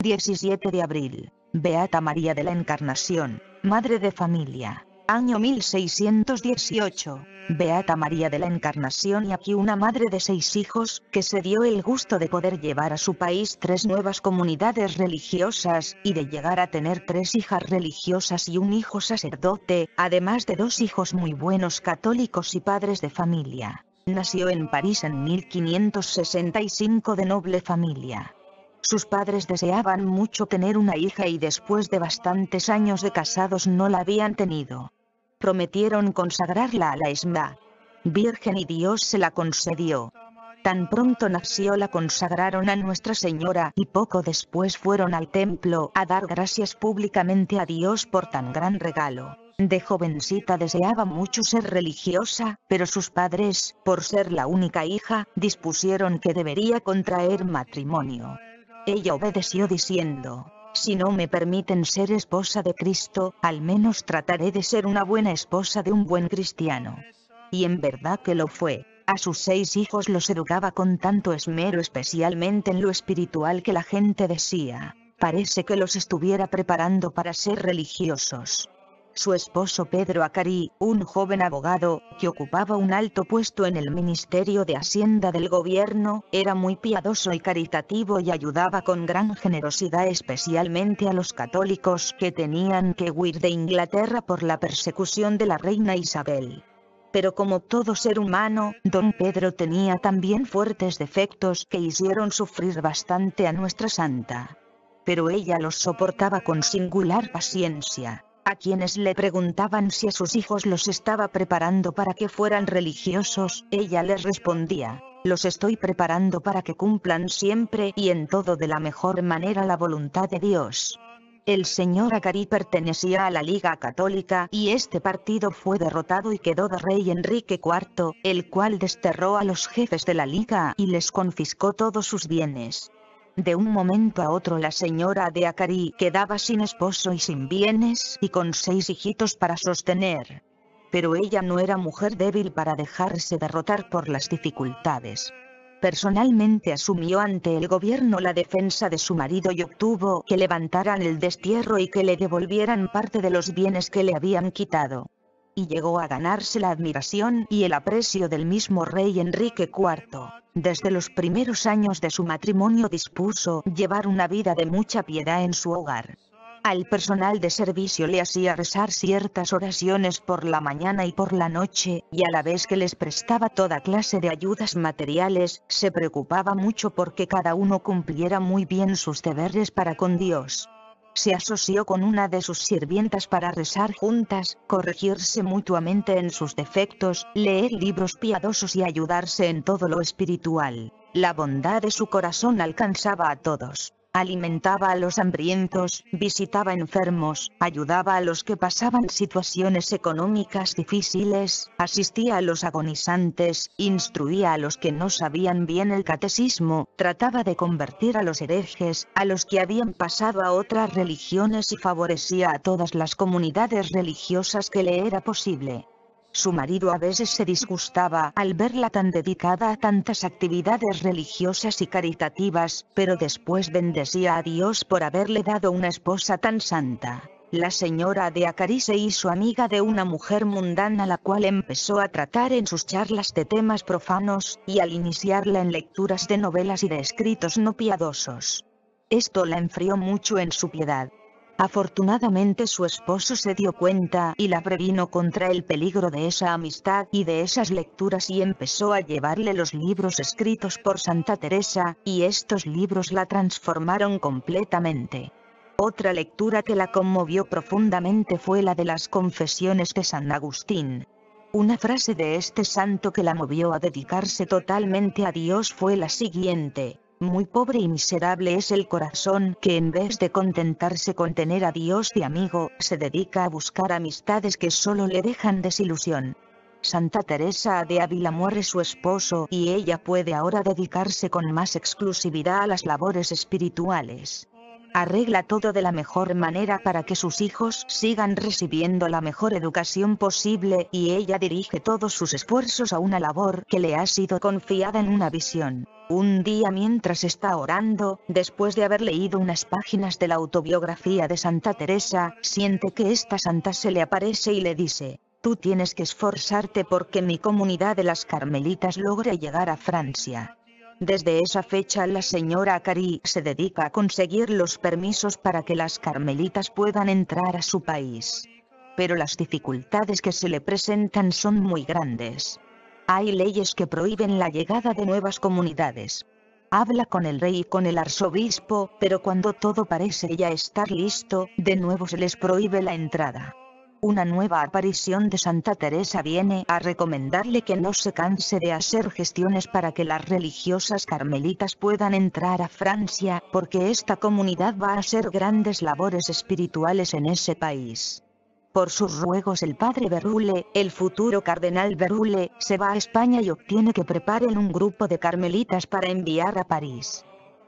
17 de abril. Beata María de la Encarnación, Madre de Familia. Año 1618. Beata María de la Encarnación y aquí una madre de seis hijos, que se dio el gusto de poder llevar a su país tres nuevas comunidades religiosas, y de llegar a tener tres hijas religiosas y un hijo sacerdote, además de dos hijos muy buenos católicos y padres de familia. Nació en París en 1565 de noble familia. Sus padres deseaban mucho tener una hija y después de bastantes años de casados no la habían tenido. Prometieron consagrarla a la Esma. Virgen y Dios se la concedió. Tan pronto nació la consagraron a Nuestra Señora y poco después fueron al templo a dar gracias públicamente a Dios por tan gran regalo. De jovencita deseaba mucho ser religiosa, pero sus padres, por ser la única hija, dispusieron que debería contraer matrimonio. Ella obedeció diciendo, si no me permiten ser esposa de Cristo, al menos trataré de ser una buena esposa de un buen cristiano. Y en verdad que lo fue. A sus seis hijos los educaba con tanto esmero especialmente en lo espiritual que la gente decía, parece que los estuviera preparando para ser religiosos. Su esposo Pedro Acari, un joven abogado, que ocupaba un alto puesto en el Ministerio de Hacienda del Gobierno, era muy piadoso y caritativo y ayudaba con gran generosidad especialmente a los católicos que tenían que huir de Inglaterra por la persecución de la reina Isabel pero como todo ser humano, don Pedro tenía también fuertes defectos que hicieron sufrir bastante a nuestra santa. Pero ella los soportaba con singular paciencia a quienes le preguntaban si a sus hijos los estaba preparando para que fueran religiosos, ella les respondía, los estoy preparando para que cumplan siempre y en todo de la mejor manera la voluntad de Dios. El señor Agarí pertenecía a la Liga Católica y este partido fue derrotado y quedó de rey Enrique IV, el cual desterró a los jefes de la Liga y les confiscó todos sus bienes. De un momento a otro la señora de Acari quedaba sin esposo y sin bienes y con seis hijitos para sostener. Pero ella no era mujer débil para dejarse derrotar por las dificultades personalmente asumió ante el gobierno la defensa de su marido y obtuvo que levantaran el destierro y que le devolvieran parte de los bienes que le habían quitado y llegó a ganarse la admiración y el aprecio del mismo rey Enrique IV. Desde los primeros años de su matrimonio dispuso llevar una vida de mucha piedad en su hogar. Al personal de servicio le hacía rezar ciertas oraciones por la mañana y por la noche, y a la vez que les prestaba toda clase de ayudas materiales, se preocupaba mucho porque cada uno cumpliera muy bien sus deberes para con Dios se asoció con una de sus sirvientas para rezar juntas, corregirse mutuamente en sus defectos, leer libros piadosos y ayudarse en todo lo espiritual. La bondad de su corazón alcanzaba a todos alimentaba a los hambrientos, visitaba enfermos, ayudaba a los que pasaban situaciones económicas difíciles, asistía a los agonizantes, instruía a los que no sabían bien el catecismo, trataba de convertir a los herejes, a los que habían pasado a otras religiones y favorecía a todas las comunidades religiosas que le era posible. Su marido a veces se disgustaba al verla tan dedicada a tantas actividades religiosas y caritativas, pero después bendecía a Dios por haberle dado una esposa tan santa. La señora de Acari se hizo amiga de una mujer mundana la cual empezó a tratar en sus charlas de temas profanos, y al iniciarla en lecturas de novelas y de escritos no piadosos. Esto la enfrió mucho en su piedad, Afortunadamente su esposo se dio cuenta y la previno contra el peligro de esa amistad y de esas lecturas y empezó a llevarle los libros escritos por Santa Teresa, y estos libros la transformaron completamente. Otra lectura que la conmovió profundamente fue la de las confesiones de San Agustín. Una frase de este santo que la movió a dedicarse totalmente a Dios fue la siguiente, muy pobre y miserable es el corazón que en vez de contentarse con tener a Dios de amigo, se dedica a buscar amistades que solo le dejan desilusión. Santa Teresa de Ávila muere su esposo y ella puede ahora dedicarse con más exclusividad a las labores espirituales arregla todo de la mejor manera para que sus hijos sigan recibiendo la mejor educación posible y ella dirige todos sus esfuerzos a una labor que le ha sido confiada en una visión. Un día mientras está orando, después de haber leído unas páginas de la autobiografía de Santa Teresa, siente que esta santa se le aparece y le dice, tú tienes que esforzarte porque mi comunidad de las carmelitas logre llegar a Francia. Desde esa fecha la señora Cari se dedica a conseguir los permisos para que las carmelitas puedan entrar a su país. Pero las dificultades que se le presentan son muy grandes. Hay leyes que prohíben la llegada de nuevas comunidades. Habla con el rey y con el arzobispo, pero cuando todo parece ya estar listo, de nuevo se les prohíbe la entrada una nueva aparición de Santa Teresa viene a recomendarle que no se canse de hacer gestiones para que las religiosas carmelitas puedan entrar a Francia, porque esta comunidad va a hacer grandes labores espirituales en ese país. Por sus ruegos el padre Berule, el futuro cardenal Berule, se va a España y obtiene que preparen un grupo de carmelitas para enviar a París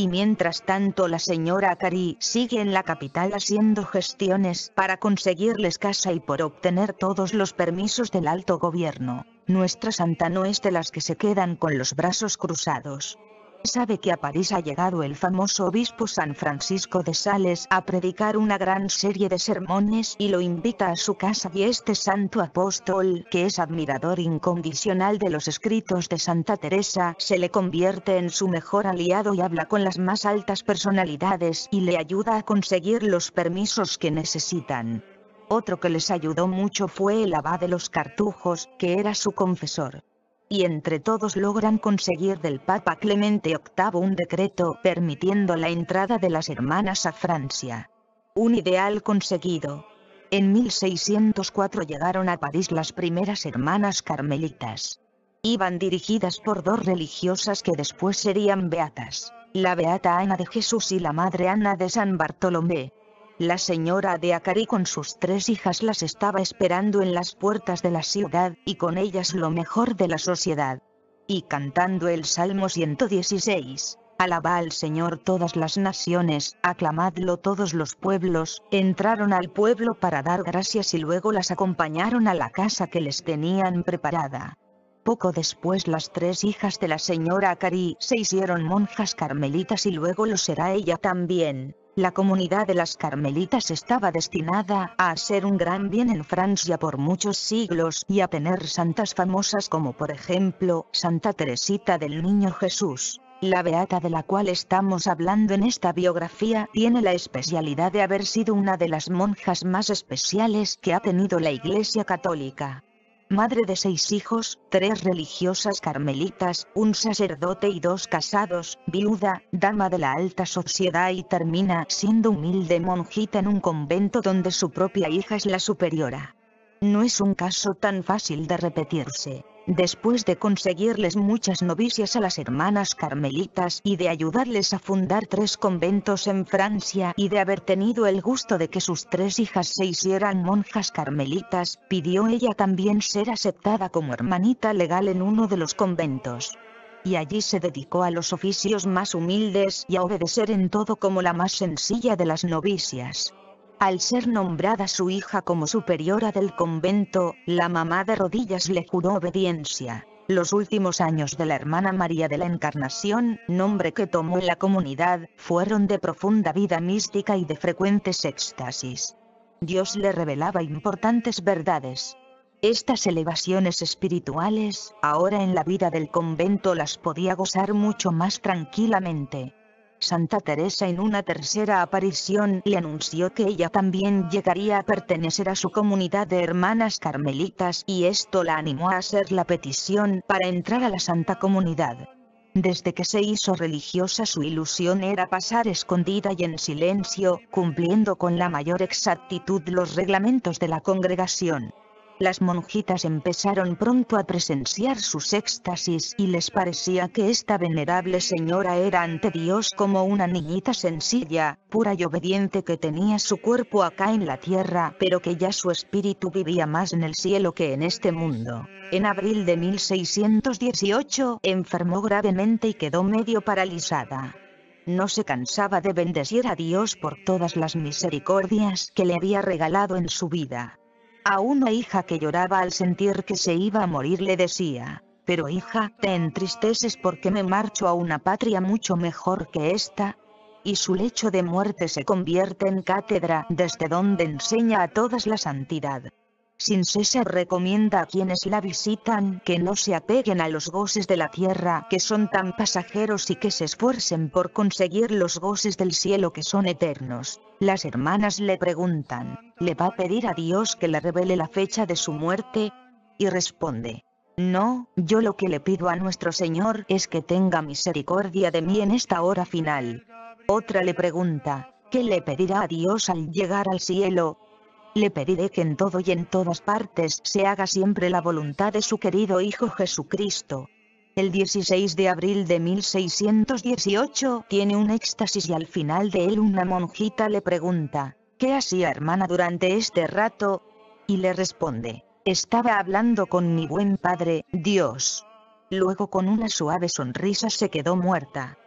y mientras tanto la señora Akari sigue en la capital haciendo gestiones para conseguirles casa y por obtener todos los permisos del alto gobierno. Nuestra santa no es de las que se quedan con los brazos cruzados sabe que a París ha llegado el famoso obispo San Francisco de Sales a predicar una gran serie de sermones y lo invita a su casa y este santo apóstol, que es admirador incondicional de los escritos de Santa Teresa, se le convierte en su mejor aliado y habla con las más altas personalidades y le ayuda a conseguir los permisos que necesitan. Otro que les ayudó mucho fue el abad de los cartujos, que era su confesor y entre todos logran conseguir del Papa Clemente VIII un decreto permitiendo la entrada de las hermanas a Francia. Un ideal conseguido. En 1604 llegaron a París las primeras hermanas carmelitas. Iban dirigidas por dos religiosas que después serían beatas, la beata Ana de Jesús y la madre Ana de San Bartolomé. La señora de Acari con sus tres hijas las estaba esperando en las puertas de la ciudad, y con ellas lo mejor de la sociedad. Y cantando el Salmo 116. Alaba al Señor todas las naciones, aclamadlo todos los pueblos, entraron al pueblo para dar gracias y luego las acompañaron a la casa que les tenían preparada. Poco después las tres hijas de la señora Acari se hicieron monjas carmelitas y luego lo será ella también. La comunidad de las carmelitas estaba destinada a hacer un gran bien en Francia por muchos siglos y a tener santas famosas como por ejemplo, Santa Teresita del Niño Jesús. La beata de la cual estamos hablando en esta biografía tiene la especialidad de haber sido una de las monjas más especiales que ha tenido la Iglesia Católica madre de seis hijos, tres religiosas carmelitas, un sacerdote y dos casados, viuda, dama de la alta sociedad y termina siendo humilde monjita en un convento donde su propia hija es la superiora. No es un caso tan fácil de repetirse. Después de conseguirles muchas novicias a las hermanas carmelitas y de ayudarles a fundar tres conventos en Francia y de haber tenido el gusto de que sus tres hijas se hicieran monjas carmelitas, pidió ella también ser aceptada como hermanita legal en uno de los conventos y allí se dedicó a los oficios más humildes y a obedecer en todo como la más sencilla de las novicias. Al ser nombrada su hija como superiora del convento, la mamá de rodillas le juró obediencia. Los últimos años de la hermana María de la Encarnación, nombre que tomó en la comunidad, fueron de profunda vida mística y de frecuentes éxtasis. Dios le revelaba importantes verdades. Estas elevaciones espirituales, ahora en la vida del convento las podía gozar mucho más tranquilamente. Santa Teresa en una tercera aparición le anunció que ella también llegaría a pertenecer a su comunidad de hermanas carmelitas y esto la animó a hacer la petición para entrar a la Santa Comunidad. Desde que se hizo religiosa su ilusión era pasar escondida y en silencio, cumpliendo con la mayor exactitud los reglamentos de la congregación. Las monjitas empezaron pronto a presenciar sus éxtasis y les parecía que esta venerable señora era ante Dios como una niñita sencilla, pura y obediente que tenía su cuerpo acá en la tierra pero que ya su espíritu vivía más en el cielo que en este mundo. En abril de 1618 enfermó gravemente y quedó medio paralizada no se cansaba de bendecir a Dios por todas las misericordias que le había regalado en su vida. A una hija que lloraba al sentir que se iba a morir le decía, pero hija, te entristeces porque me marcho a una patria mucho mejor que esta, y su lecho de muerte se convierte en cátedra desde donde enseña a todas la santidad. Sin cesar recomienda a quienes la visitan que no se apeguen a los goces de la tierra que son tan pasajeros y que se esfuercen por conseguir los goces del cielo que son eternos. Las hermanas le preguntan, ¿le va a pedir a Dios que le revele la fecha de su muerte? Y responde, no, yo lo que le pido a nuestro Señor es que tenga misericordia de mí en esta hora final. Otra le pregunta, ¿qué le pedirá a Dios al llegar al cielo? Le pediré que en todo y en todas partes se haga siempre la voluntad de su querido Hijo Jesucristo. El 16 de abril de 1618 tiene un éxtasis y al final de él una monjita le pregunta, ¿qué hacía hermana durante este rato? Y le responde, estaba hablando con mi buen padre, Dios. Luego con una suave sonrisa se quedó muerta.